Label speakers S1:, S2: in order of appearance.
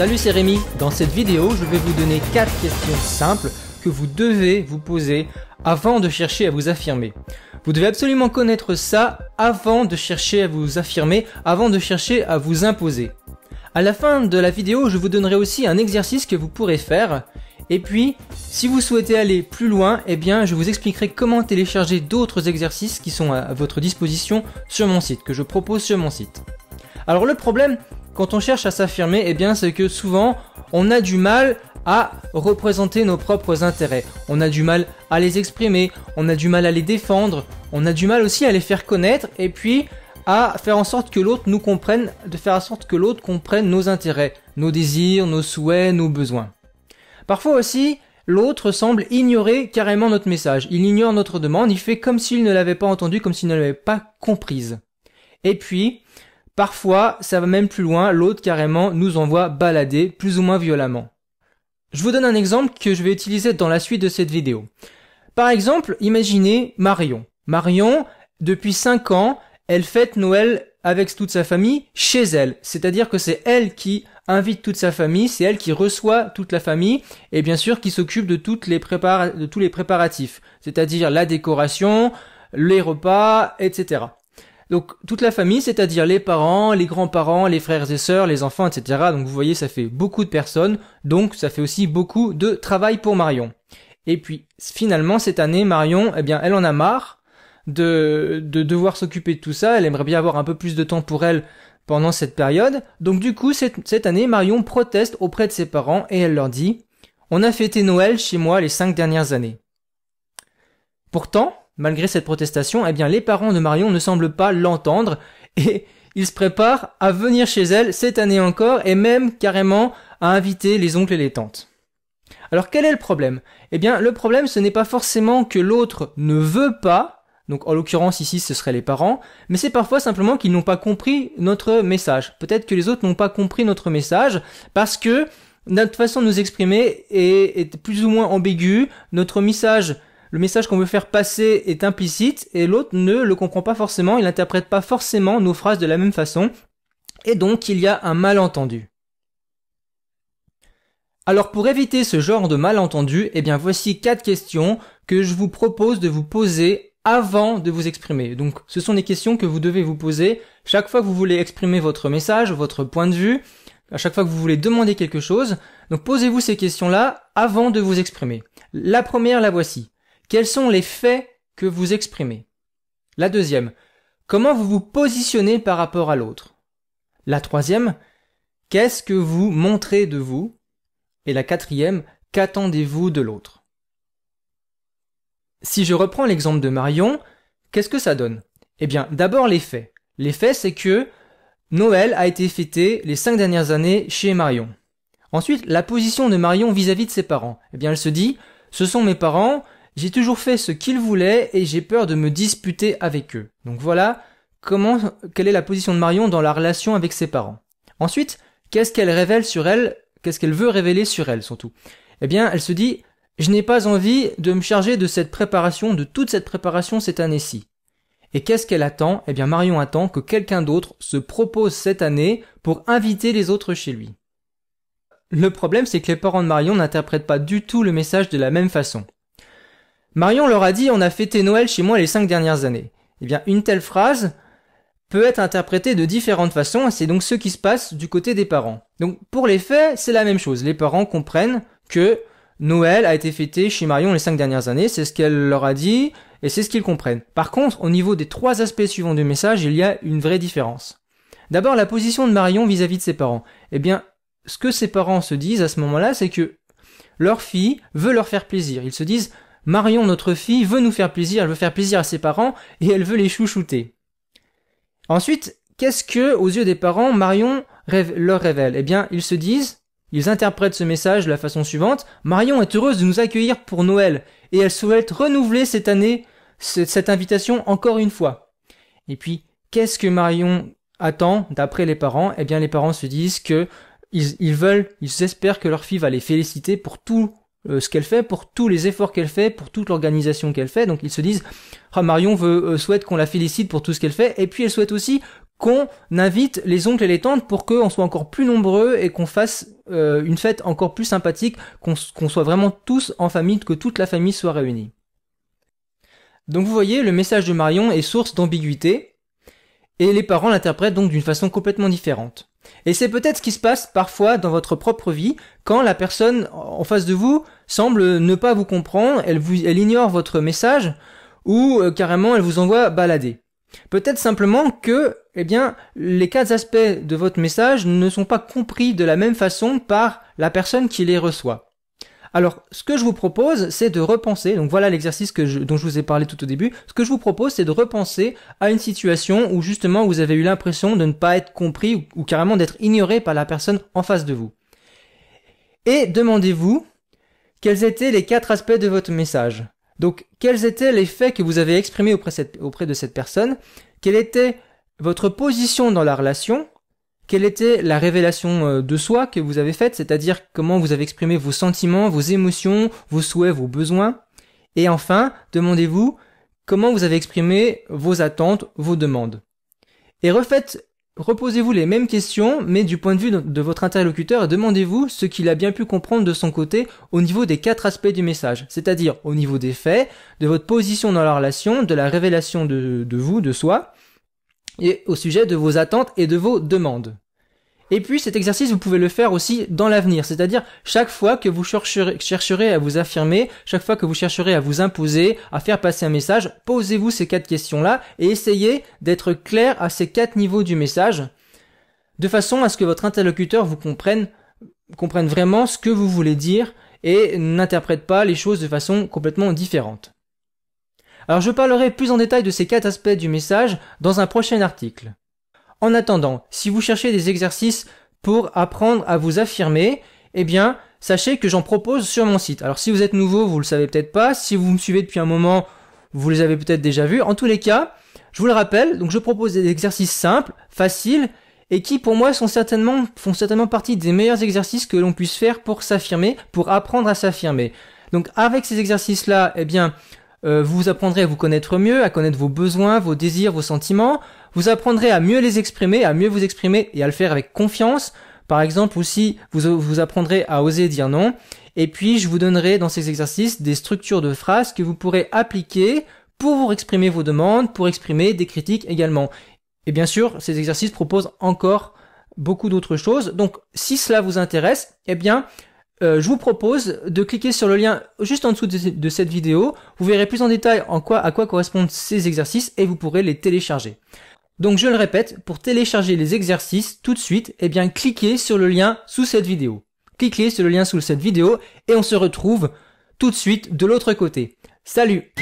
S1: Salut, c'est Rémi. Dans cette vidéo, je vais vous donner 4 questions simples que vous devez vous poser avant de chercher à vous affirmer. Vous devez absolument connaître ça avant de chercher à vous affirmer, avant de chercher à vous imposer. À la fin de la vidéo, je vous donnerai aussi un exercice que vous pourrez faire. Et puis, si vous souhaitez aller plus loin, eh bien, je vous expliquerai comment télécharger d'autres exercices qui sont à votre disposition sur mon site, que je propose sur mon site. Alors le problème, quand on cherche à s'affirmer, eh bien c'est que souvent on a du mal à représenter nos propres intérêts. On a du mal à les exprimer, on a du mal à les défendre, on a du mal aussi à les faire connaître et puis à faire en sorte que l'autre nous comprenne, de faire en sorte que l'autre comprenne nos intérêts, nos désirs, nos souhaits, nos besoins. Parfois aussi, l'autre semble ignorer carrément notre message. Il ignore notre demande, il fait comme s'il ne l'avait pas entendu, comme s'il ne l'avait pas comprise. Et puis, Parfois, ça va même plus loin, l'autre carrément nous envoie balader plus ou moins violemment. Je vous donne un exemple que je vais utiliser dans la suite de cette vidéo. Par exemple, imaginez Marion. Marion, depuis 5 ans, elle fête Noël avec toute sa famille chez elle. C'est-à-dire que c'est elle qui invite toute sa famille, c'est elle qui reçoit toute la famille et bien sûr qui s'occupe de, toutes de tous les préparatifs, c'est-à-dire la décoration, les repas, etc. Donc toute la famille, c'est-à-dire les parents, les grands-parents, les frères et sœurs, les enfants, etc. Donc vous voyez, ça fait beaucoup de personnes, donc ça fait aussi beaucoup de travail pour Marion. Et puis finalement, cette année, Marion, eh bien, elle en a marre de, de devoir s'occuper de tout ça, elle aimerait bien avoir un peu plus de temps pour elle pendant cette période. Donc du coup, cette, cette année, Marion proteste auprès de ses parents et elle leur dit ⁇ On a fêté Noël chez moi les cinq dernières années. Pourtant, Malgré cette protestation, eh bien, les parents de Marion ne semblent pas l'entendre et ils se préparent à venir chez elle cette année encore et même carrément à inviter les oncles et les tantes. Alors quel est le problème Eh bien le problème ce n'est pas forcément que l'autre ne veut pas, donc en l'occurrence ici ce seraient les parents, mais c'est parfois simplement qu'ils n'ont pas compris notre message. Peut-être que les autres n'ont pas compris notre message parce que notre façon de nous exprimer est, est plus ou moins ambiguë, notre message le message qu'on veut faire passer est implicite et l'autre ne le comprend pas forcément, il n'interprète pas forcément nos phrases de la même façon, et donc il y a un malentendu. Alors pour éviter ce genre de malentendu, eh bien voici quatre questions que je vous propose de vous poser avant de vous exprimer. Donc ce sont des questions que vous devez vous poser chaque fois que vous voulez exprimer votre message, votre point de vue, à chaque fois que vous voulez demander quelque chose. Donc posez-vous ces questions-là avant de vous exprimer. La première, la voici. Quels sont les faits que vous exprimez La deuxième, comment vous vous positionnez par rapport à l'autre La troisième, qu'est-ce que vous montrez de vous Et la quatrième, qu'attendez-vous de l'autre Si je reprends l'exemple de Marion, qu'est-ce que ça donne Eh bien, d'abord les faits. Les faits, c'est que Noël a été fêté les cinq dernières années chez Marion. Ensuite, la position de Marion vis-à-vis de ses parents. Eh bien, elle se dit, ce sont mes parents, j'ai toujours fait ce qu'ils voulaient et j'ai peur de me disputer avec eux. Donc voilà, comment, quelle est la position de Marion dans la relation avec ses parents. Ensuite, qu'est-ce qu'elle révèle sur elle, qu'est-ce qu'elle veut révéler sur elle surtout Eh bien, elle se dit, je n'ai pas envie de me charger de cette préparation, de toute cette préparation cette année-ci. Et qu'est-ce qu'elle attend Eh bien, Marion attend que quelqu'un d'autre se propose cette année pour inviter les autres chez lui. Le problème, c'est que les parents de Marion n'interprètent pas du tout le message de la même façon. Marion leur a dit on a fêté Noël chez moi les cinq dernières années. Eh bien, une telle phrase peut être interprétée de différentes façons et c'est donc ce qui se passe du côté des parents. Donc pour les faits, c'est la même chose. Les parents comprennent que Noël a été fêté chez Marion les cinq dernières années, c'est ce qu'elle leur a dit et c'est ce qu'ils comprennent. Par contre, au niveau des trois aspects suivants du message, il y a une vraie différence. D'abord, la position de Marion vis à -vis de ses parents. Eh bien, ce que ses parents se disent à ce moment-là, c'est que leur fille veut leur faire plaisir. Ils se disent, Marion, notre fille, veut nous faire plaisir, elle veut faire plaisir à ses parents, et elle veut les chouchouter. Ensuite, qu'est-ce que, aux yeux des parents, Marion rêve, leur révèle Eh bien, ils se disent, ils interprètent ce message de la façon suivante, Marion est heureuse de nous accueillir pour Noël, et elle souhaite renouveler cette année cette invitation encore une fois. Et puis, qu'est-ce que Marion attend d'après les parents Eh bien, les parents se disent que ils, veulent, ils espèrent que leur fille va les féliciter pour tout euh, ce qu'elle fait, pour tous les efforts qu'elle fait, pour toute l'organisation qu'elle fait. Donc ils se disent, ah, Marion veut, euh, souhaite qu'on la félicite pour tout ce qu'elle fait, et puis elle souhaite aussi qu'on invite les oncles et les tantes pour qu'on soit encore plus nombreux et qu'on fasse euh, une fête encore plus sympathique, qu'on soit vraiment tous en famille, que toute la famille soit réunie. Donc vous voyez, le message de Marion est source d'ambiguïté, et les parents l'interprètent donc d'une façon complètement différente. Et c'est peut-être ce qui se passe parfois dans votre propre vie quand la personne en face de vous semble ne pas vous comprendre, elle, ignore votre message ou euh, carrément elle vous envoie balader. Peut-être simplement que, eh bien, les quatre aspects de votre message ne sont pas compris de la même façon par la personne qui les reçoit. Alors, ce que je vous propose, c'est de repenser, donc voilà l'exercice dont je vous ai parlé tout au début, ce que je vous propose, c'est de repenser à une situation où justement vous avez eu l'impression de ne pas être compris ou, carrément d'être ignoré par la personne en face de vous. Et demandez-vous quels étaient les quatre aspects de votre message. Donc, quels étaient les faits que vous avez exprimés auprès de cette personne Quelle était votre position dans la relation quelle était la révélation euh, de soi que vous avez faite, c'est-à-dire comment vous avez exprimé vos sentiments, vos émotions, vos souhaits, vos besoins. Et enfin, demandez-vous comment vous avez exprimé vos attentes, vos demandes. Et refaites, reposez-vous les mêmes questions, mais du point de vue de, votre interlocuteur, demandez-vous ce qu'il a bien pu comprendre de son côté au niveau des quatre aspects du message, c'est-à-dire au niveau des faits, de votre position dans la relation, de la révélation de vous, de soi, et au sujet de vos attentes et de vos demandes. Et puis cet exercice, vous pouvez le faire aussi dans l'avenir, c'est-à-dire chaque fois que vous chercherez, à vous affirmer, chaque fois que vous chercherez à vous imposer, à faire passer un message, posez-vous ces quatre questions-là et essayez d'être clair à ces quatre niveaux du message, de façon à ce que votre interlocuteur vous comprenne, comprenne vraiment ce que vous voulez dire et n'interprète pas les choses de façon complètement différente. Alors je parlerai plus en détail de ces quatre aspects du message dans un prochain article. En attendant, si vous cherchez des exercices pour apprendre à vous affirmer, eh bien, sachez que j'en propose sur mon site. Alors si vous êtes nouveau, vous le savez peut-être pas. Si vous me suivez depuis un moment, vous les avez peut-être déjà vus. En tous les cas, je vous le rappelle, donc je propose des exercices simples, faciles, et qui pour moi sont certainement, font certainement partie des meilleurs exercices que l'on puisse faire pour s'affirmer, pour apprendre à s'affirmer. Donc avec ces exercices-là, eh bien, euh, vous apprendrez à vous connaître mieux, à connaître vos besoins, vos désirs, vos sentiments. Vous apprendrez à mieux les exprimer, à mieux vous exprimer et à le faire avec confiance. Par exemple, aussi, vous, vous apprendrez à oser dire non. Et puis, je vous donnerai dans ces exercices des structures de phrases que vous pourrez appliquer pour vous exprimer vos demandes, pour exprimer des critiques également. Et bien sûr, ces exercices proposent encore beaucoup d'autres choses. Donc, si cela vous intéresse, eh bien, euh, je vous propose de cliquer sur le lien juste en dessous de, cette vidéo. Vous verrez plus en détail en quoi, à quoi correspondent ces exercices et vous pourrez les télécharger. Donc je le répète, pour télécharger les exercices tout de suite, eh bien cliquez sur le lien sous cette vidéo. Cliquez sur le lien sous cette vidéo et on se retrouve tout de suite de l'autre côté. Salut